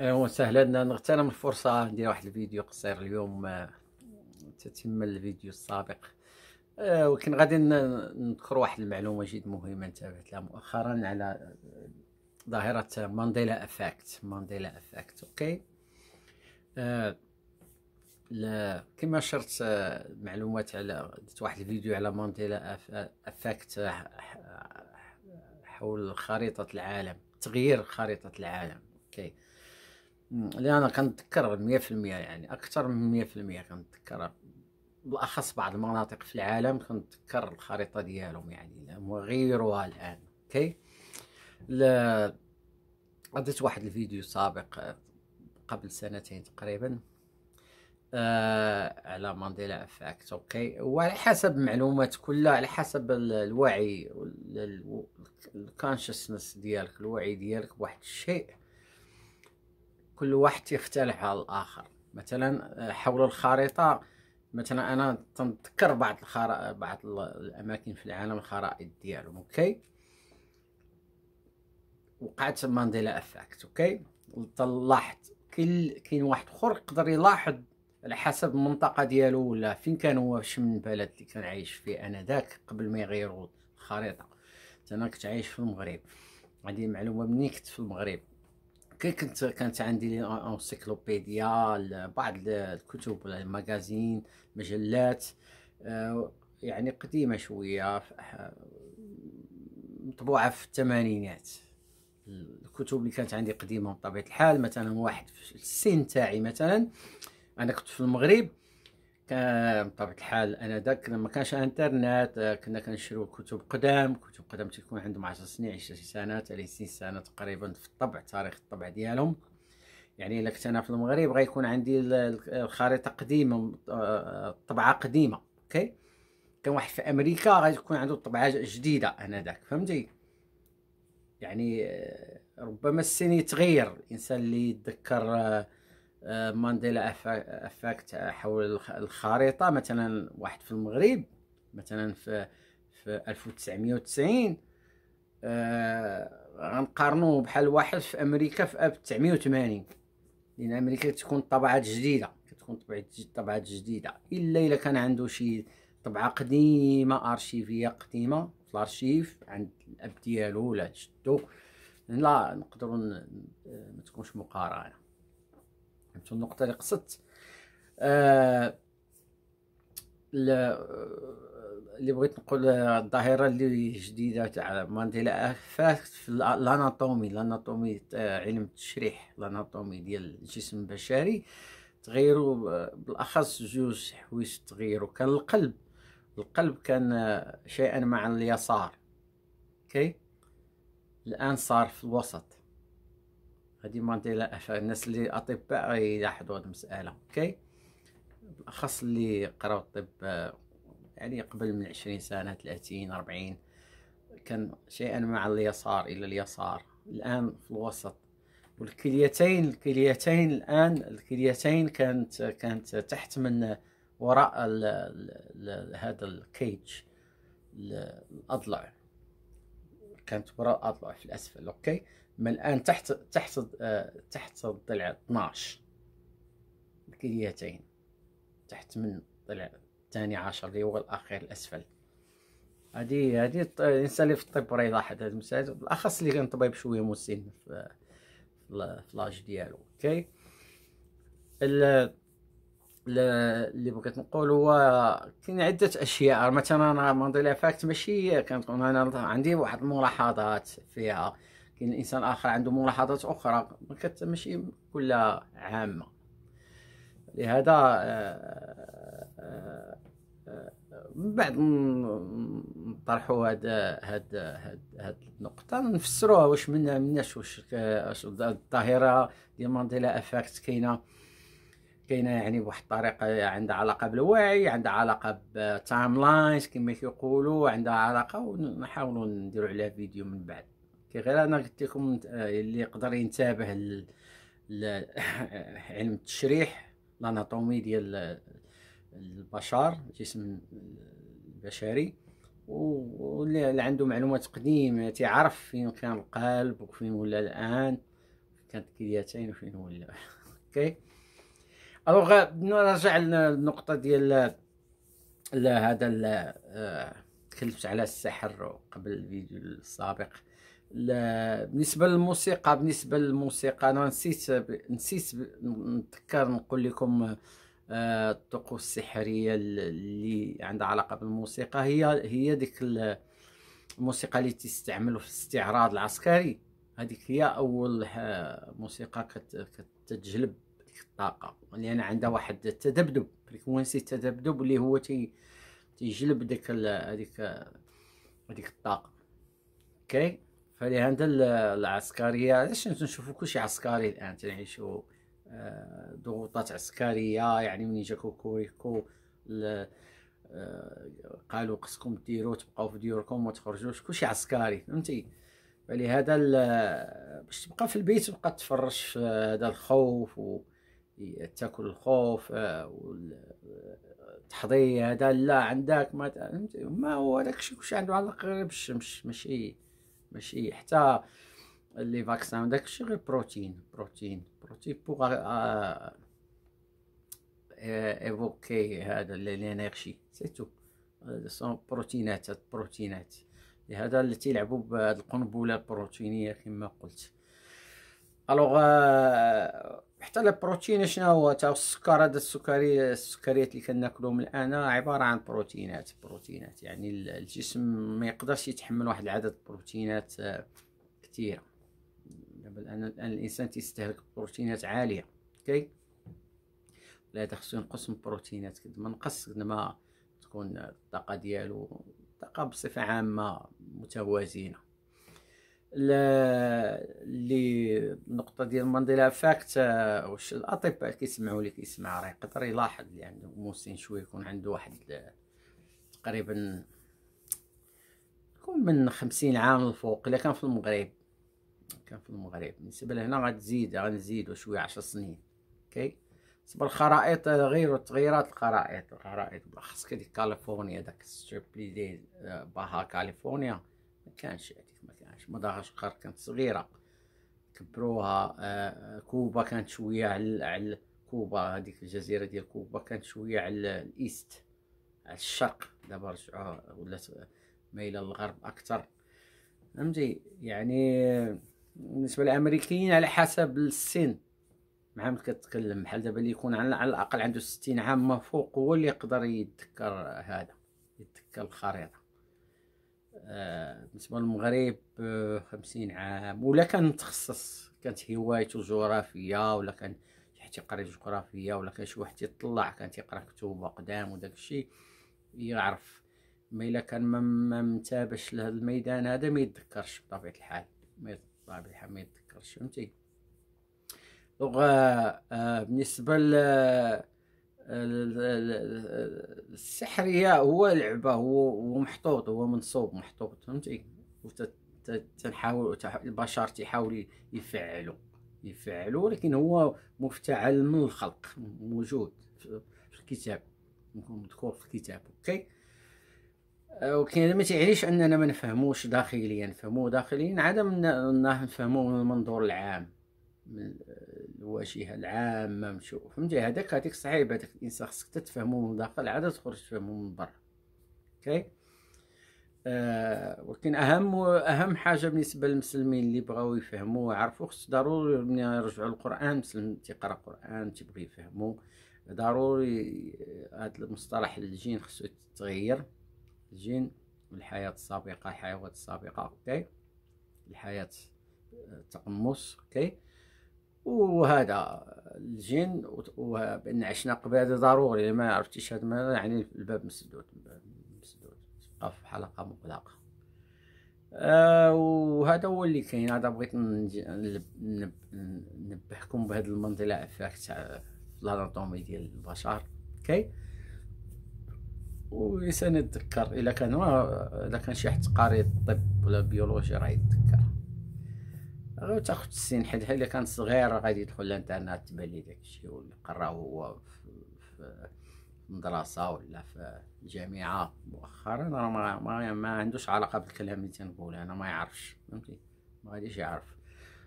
ايوا وسهلا نغتنم الفرصه ندير واحد الفيديو قصير اليوم آه، تتم الفيديو السابق آه، ولكن غادي نذكر واحد المعلومه جد مهمه انتبهت لها مؤخرا على ظاهره مانديلا افكت مانديلا افكت اوكي آه، كما شرت معلومات على درت واحد الفيديو على مانديلا افكت حول خريطه العالم تغيير خريطه العالم اوكي اللي انا كنتذكر 100% يعني اكثر من 100% كنتذكرها بالاخص بعض المناطق في العالم كنتذكر الخريطه ديالهم يعني وغيروها الان اوكي عدت واحد الفيديو سابق قبل سنتين تقريبا آه على مانديلا افكت اوكي وعلى حسب معلومات كلها على حسب الوعي الكونشسنس ديالك الوعي ديالك بواحد الشيء كل واحد تيختلف على الاخر مثلا آه، حول الخريطه مثلا انا تنذكر بعض الخرا... بعض الاماكن في العالم الخرائط ديالهم اوكي وقعت مانديلا افكت اوكي طلعت كل كاين واحد اخر يقدر يلاحظ على حسب المنطقه ديالو ولا فين كان هو شي من البلد اللي كان عايش فيه انا ذاك قبل ما يغيروا الخريطه انا كنت عايش في المغرب هذه معلومه مني كنت في المغرب كي كنت كانت عندي انسيكلوبيديا بعض الكتب المجازين مجلات آه، يعني قديمة شوية مطبوعة في الثمانينات الكتب اللي كانت عندي قديمة بطبيعة الحال مثلا واحد في السن تاعي مثلا أنا كنت في المغرب كان بطبيعه الحال انا داك لما كانش انترنت آه، كنا كنشرو كتب قدام كتب قدام تكون عندهم 10 سنين 20 سنه 30 سنه تقريبا في الطبع تاريخ الطبع ديالهم يعني الا كنت انا في المغرب غيكون عندي الخريطه قديمه الطبعه آه، قديمه اوكي كان واحد في امريكا غتكون عنده طبعه جديده داك فهمتي يعني آه، ربما السن يتغير الانسان اللي يتذكر مانديلا افكت حول الخريطه مثلا واحد في المغرب مثلا في في 1990 آه، غنقارنو بحال واحد في امريكا في 1980 لان امريكا تكون طبعات جديده كتكون طبعات جديده الا الا كان عنده شي طبعه قديمه ارشيفيه قديمه في الارشيف عند الاب ديالو ولا جدو لا نقدروا ما تكونش مقارنه فهمتوا النقطه اللي قصدت آه، آه، اللي بغيت نقول آه، الظاهره اللي جديده تاع مانديلا فات في الاناتومي الاناتومي علم التشريح الاناتومي ديال الجسم البشري تغيروا بالاخص جوج حوايج تغيروا كان القلب القلب كان شيئا مع اليسار اوكي الان صار في الوسط غادي ماندي اشهر الناس اللي اطباء يلاحظوا هذه المساله اوكي بالاخص اللي قراو الطب آه، يعني قبل من عشرين سنه ثلاثين 40 كان شيئا مع اليسار الى اليسار الان في الوسط والكليتين الكليتين الان الكليتين كانت كانت تحت من وراء الـ الـ هذا الكيج الاضلع كانت وراء الاضلع في الاسفل اوكي من الان تحت تحت آه، تحت الضلع 12 الكليتين تحت من الضلع الثاني عشر اللي هو الاخير الاسفل هادي هادي الانسان اللي في الطب راه يلاحظ هاد المسائل بالاخص اللي كان طبيب شويه مسن في في لاج ديالو اوكي اللي بغيت نقول هو كاين عده اشياء مثلا انا منظر فاكت ماشي كنت انا عندي واحد الملاحظات فيها كاين انسان اخر عنده ملاحظات اخرى ماشي كلها عامه لهذا من آه، آه، آه، بعد نطرحوا هاد هاد هاد هاد النقطة نفسروها واش منا مناش واش الظاهرة ديال مانديلا افكت كاينة كاينه يعني بواحد الطريقه عندها علاقه بالوعي عندها علاقه بالتايم لاينز كما كيقولوا عندها علاقه ونحاولوا نديروا عليها فيديو من بعد كي غير انا قلت لكم آه، اللي يقدر ينتبه ل... ل... علم التشريح الاناتومي ديال آه، البشر الجسم البشري واللي عنده معلومات قديمه تيعرف فين كان القلب وفين ولا الان كانت كليتين وفين ولا اوكي الوغ نرجع للنقطه ديال آه، هذا تكلمت على السحر قبل الفيديو السابق بالنسبه للموسيقى بالنسبه للموسيقى انا نسيت نسيت نتذكر نقول لكم آه، الطقوس السحريه اللي عندها علاقه بالموسيقى هي هي ديك الموسيقى اللي تستعملوا في الاستعراض العسكري هذيك هي اول آه، موسيقى كتجلب الطاقه لان يعني عندها واحد التذبذب فريكونسي التذبذب اللي هو تي تيجلب ديك هذيك هذيك الطاقه اوكي okay. فلهذا العسكريه علاش نشوفوا كلشي عسكري الان تنعيشوا آه، ضغوطات عسكريه يعني من جا كوريكو آه، قالوا خصكم ديروا تبقاو في ديوركم وما تخرجوش كلشي عسكري فهمتي فلهذا باش تبقى في البيت تبقى تفرج في هذا الخوف و تاكل الخوف آه، والتحضير هذا لا عندك ما ما هو داكشي الشيء كلشي عنده علاقه غير بالشمس ماشي ماشي حتى لي فاكسان داكشي غير بروتين بروتين بروتين بوغ آه، آه، ايفوكي هذا لينيرجي سي تو آه، سون بروتينات بروتينات لهذا اللي تيلعبوا بهاد القنبله البروتينيه كما قلت الوغ آه، حتى البروتين شنو هو السكر هذا السكري السكريات اللي كناكلوهم الان عباره عن بروتينات بروتينات يعني الجسم ما يقدرش يتحمل واحد العدد بروتينات آه، كثيره دابا الان الانسان تيستهلك بروتينات عاليه اوكي لا خصو ينقص من بروتينات قد ما نقص قد ما تكون الطاقه ديالو الطاقه بصفه عامه متوازنه اللي النقطه ديال مانديلا فاكت واش الاطباء كيسمعوا اللي كيسمع راه يقدر يلاحظ اللي عنده مسن شويه يكون عنده واحد تقريبا يكون من خمسين عام لفوق الا كان في المغرب كان في المغرب بالنسبه لهنا غتزيد غنزيدو شويه عشر سنين اوكي بالنسبه للخرائط غير تغييرات الخرائط الخرائط بالاخص كاليفورنيا داك ستريبلي ديال آه، باها كاليفورنيا ما كانش هذيك ما مدغشقر كانت صغيره كبروها آه، كوبا كانت شويه على على كوبا هذيك الجزيره ديال كوبا كانت شويه على الايست على الشرق دابا رجعوها ولات مايله للغرب اكثر فهمتي يعني بالنسبه للامريكيين على حسب السن مع من كتكلم بحال دابا اللي يكون على الاقل عنده ستين عام ما فوق هو اللي يقدر يتذكر هذا يتذكر الخريطه بالنسبه للمغرب آه، خمسين عام ولا كان متخصص كانت هوايته جغرافية ولا كان شي يقرا جغرافيه ولا كان شي واحد يطلع كان تيقرا كتب قدام وداك الشيء يعرف ما الا كان ما متابش لهذا الميدان هذا ما يتذكرش بطبيعه الحال ما بطبيعه الحال ما يتذكرش فهمتي دونك آه، آه، بالنسبه ل السحريه هو لعبه هو محطوط هو منصوب محطوط فهمتي وتنحاول البشر تيحاول يفعلوا يفعلوا ولكن هو مفتعل من الخلق موجود في الكتاب مذكور في الكتاب اوكي ولكن ما تعنيش اننا ما نفهموش داخليا نفهموه داخليا عدم انه نفهموه من المنظور العام من الواجهه العامه مشو فهمتي هذاك هذيك صعيب هذاك الانسان خصك تفهمو من داخل عاد تخرج تفهمو من برا اوكي آه ولكن اهم اهم حاجه بالنسبه للمسلمين اللي بغاو يفهموا ويعرفوا خص ضروري ملي يرجعوا للقران مسلم تيقرا قران تيبغي يفهمو ضروري هذا آه، المصطلح الجين خصو يتغير الجين الحياة السابقه الحيوات السابقه اوكي الحياه التقمص آه، اوكي وهذا الجن وبان قبل هذا ضروري ما عرفتيش هذا ما يعني الباب مسدود مسدود تبقى في حلقه مغلقه آه، وهذا هو اللي كاين هذا بغيت ننبهكم بهذا المنظر الافاك تاع الاناتومي ديال البشر اوكي ويسان يتذكر الا كان اذا كان شي حد قاري الطب ولا بيولوجي راه يتذكر غير تاخد السن حيت الا كانت صغيره غادي يدخل الانترنت تبان لي داك الشيء ولا قراه هو في مدرسه ولا في جامعه مؤخرا راه ما, ما, ما عندوش علاقه بالكلام اللي تنقول انا ما يعرفش فهمتي ما غاديش يعرف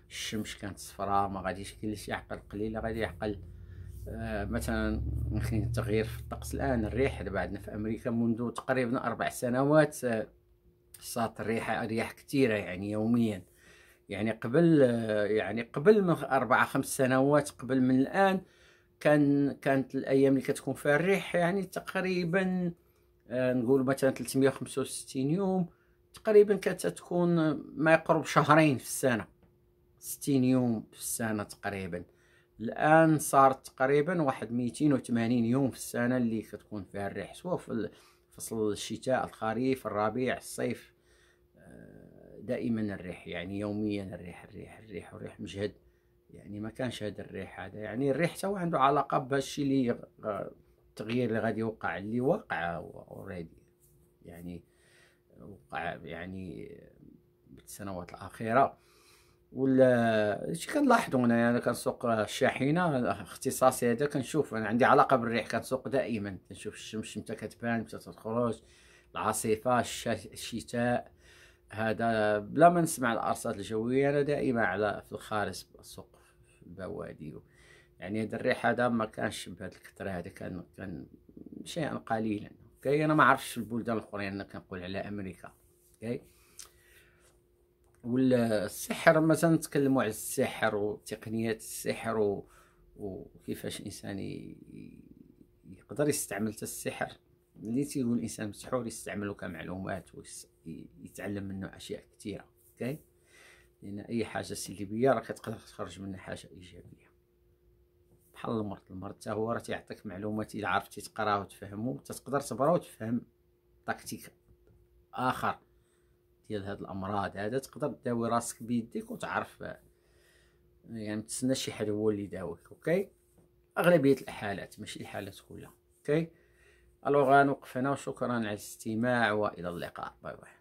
الشمس كانت صفراء ما غاديش كلش يعقل قليله غادي يعقل آه مثلا نخلي التغيير في الطقس الان الريح دابا عندنا في امريكا منذ تقريبا اربع سنوات آه صارت الريح رياح كثيره يعني يوميا يعني قبل يعني قبل من أربعة خمس سنوات قبل من الآن كان كانت الأيام اللي كتكون فيها الريح يعني تقريبا آه، نقول مثلا 365 يوم تقريبا كانت تكون ما يقرب شهرين في السنة 60 يوم في السنة تقريبا الآن صارت تقريبا واحد وثمانين يوم في السنة اللي كتكون فيها الريح سواء في فصل الشتاء الخريف الربيع الصيف دائما الريح يعني يوميا الريح الريح الريح والريح مجهد يعني ما كانش هذا الريح هذا يعني الريح هو عنده علاقه بهالشيء اللي التغيير اللي غادي يوقع اللي وقع اوريدي يعني وقع يعني بالسنوات الاخيره ولا شي كنلاحظوا انا يعني كنسوق الشاحنه اختصاصي هذا كنشوف انا عندي علاقه بالريح كنسوق دائما كنشوف الشمس متى كتبان متى تخرج العاصفه الشتاء هذا لما نسمع الارصاد الجوية أنا دائما على في الخارج السقف البوادي يعني هذا الريح هذا ما كانش بهذه الكثرة هذا كان كان شيئا قليلا اوكي انا ما عرفتش البلدان الاخرى انا كنقول على امريكا اوكي والسحر مثلا نتكلموا على السحر وتقنيات السحر و... وكيفاش الانسان ي... يقدر يستعمل السحر اللي تيقول الانسان مسحور يستعمله كمعلومات ويستعمل يتعلم منه اشياء كثيره اوكي لان اي حاجه سلبيه راك تقدر تخرج منها حاجه ايجابيه بحال المرض المرض حتى هو راه تيعطيك معلومات الا عرفتي تقراه وتفهمو تقدر تبرا وتفهم تكتيك اخر ديال هاد الامراض هذا تقدر تداوي راسك بيديك وتعرف يعني تسنى شي حد هو اللي يداويك اوكي اغلبيه الحالات ماشي الحالات كلها اوكي الوغ غنوقف هنا وشكرا على الاستماع والى اللقاء باي باي